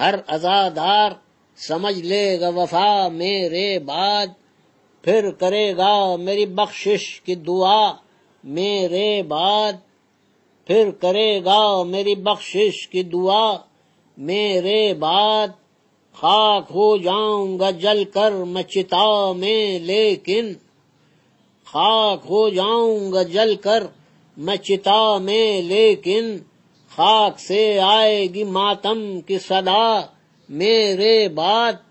हर अजादार समझ लेगा वफा मेरे बाद फिर करेगा मेरी बख्शिश की दुआ मेरे बाद फिर करेगा मेरी बख्शिश की दुआ मेरे बाद खाक हो जाऊंगा जल कर मैं में लेकिन खाक हो जाऊंगा जल कर मचिता में लेकिन खाक से आएगी मातम की सदा मेरे बात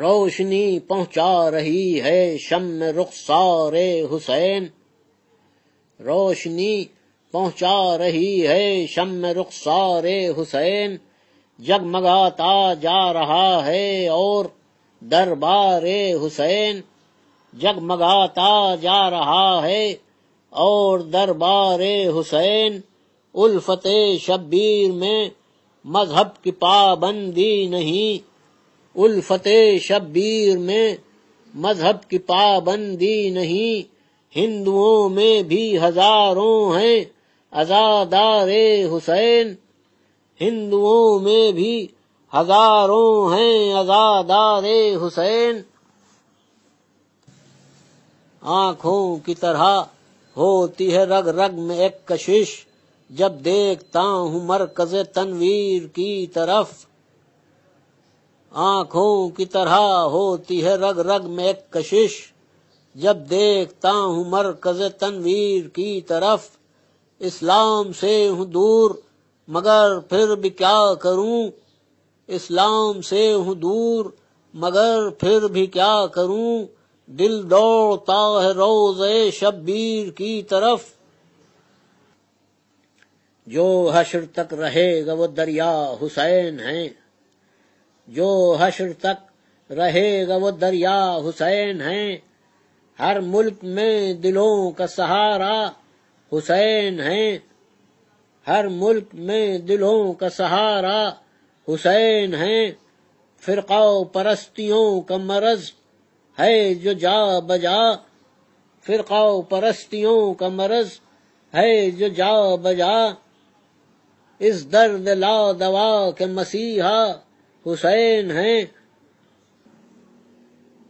रोशनी पहुंचा रही है शम रुखसार हुसैन रोशनी पहुंचा रही है शम सारे हुसैन जगमगाता जा रहा है और दरबारे हुसैन जगमगाता जा रहा है और दरबार हुसैन उल्फत शब्बीर में मजहब की पाबंदी नहीं उल्फत शब्बीर में मजहब की पाबंदी नहीं हिंदुओं में भी हजारों हैं आजादार हुसैन हिंदुओं में भी हजारों हैं आजादार हुसैन आँखों की तरह होती है रग रग में एक कशिश जब देखता हूँ मरकज तनवीर की तरफ आँखों की तरह होती है रग रग में एक कशिश जब देखता हूँ मरकज तनवीर की तरफ इस्लाम से हूँ दूर मगर फिर भी क्या करूँ इस्लाम से हूँ दूर मगर फिर भी क्या करूँ दिल दौड़ता है रोज शब्बीर की तरफ जो हशर तक रहेगा वो दरिया हुसैन है जो हशर तक रहेगा वो दरिया हुसैन है हर मुल्क में दिलों का सहारा हुसैन है हर मुल्क में दिलों का सहारा हुसैन है फिरकाओ परस्तियों का मरज़ है जो जा बजा फिरका परस्तियों का मरज है जो जा बजा इस दर्द ला दवा के मसीहा हुसैन है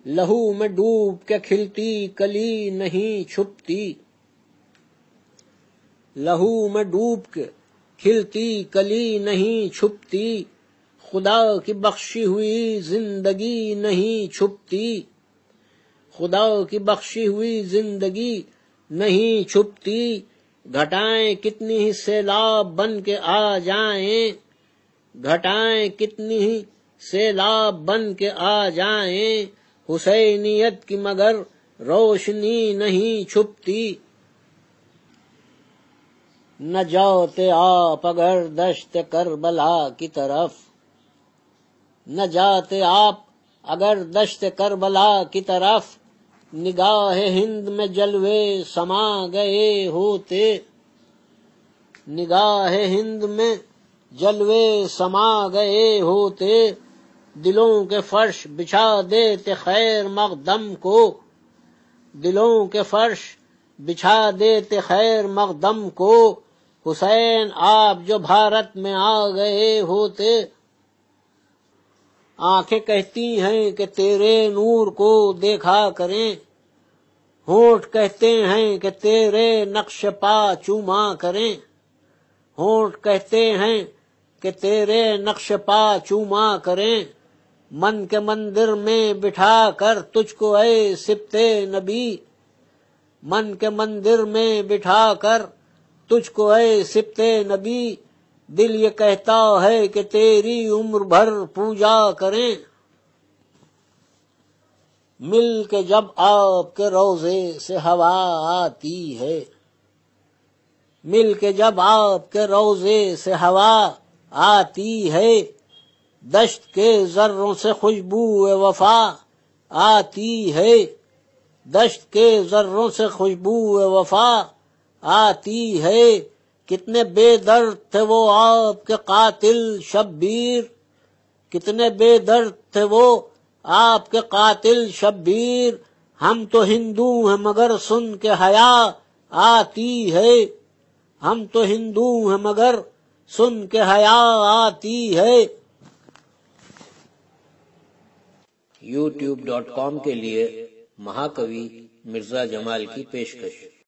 लहू में डूब के खिलती कली नहीं छुपती लहू में डूब के खिलती कली नहीं छुपती खुदा की बख्शी हुई जिंदगी नहीं छुपती खुदा की बख्शी हुई जिंदगी नहीं छुपती घटाएं कितनी ही सैलाब बन के आ जाएं घटाएं कितनी ही सैलाब बन के आ जाएं हुसैनियत की मगर रोशनी नहीं छुपती न जाते आप अगर दश्त करबला की तरफ न जाते आप अगर दश्त करबला की तरफ निगाह हिंद में जलवे समा गए होते निगाह हिंद में जलवे समा गए होते दिलों के फर्श बिछा देते खैर मकदम को दिलों के फर्श बिछा देते खैर मकदम को हुसैन आप जो भारत में आ गए होते आंखें कहती हैं कि तेरे नूर को देखा करें होठ कहते हैं कि तेरे नक्श पा चूमा करें होठ कहते हैं कि तेरे नक्श पा चूमा करें मन के मंदिर में बिठा कर तुझको ऐ सिपते नबी मन के मंदिर में बिठा कर तुझको ऐ सिपते नबी दिल ये कहता है कि तेरी उम्र भर पूजा करें मिल के जब आपके रोजे से हवा आती है मिल के जब आपके रोजे से हवा आती है दश्त के जर्रों से खुशबू वफा आती है दश्त के जर्रों से खुशबू वफा आती है कितने बेदर्द थे वो आपके कातिल शब्बीर कितने बेदर्द थे वो आपके कातिल शब्बीर हम तो हिंदू हैं मगर सुन के हया आती है हम तो हिंदू हैं मगर सुन के हया आती है YouTube.com के लिए महाकवि मिर्जा जमाल की पेशकश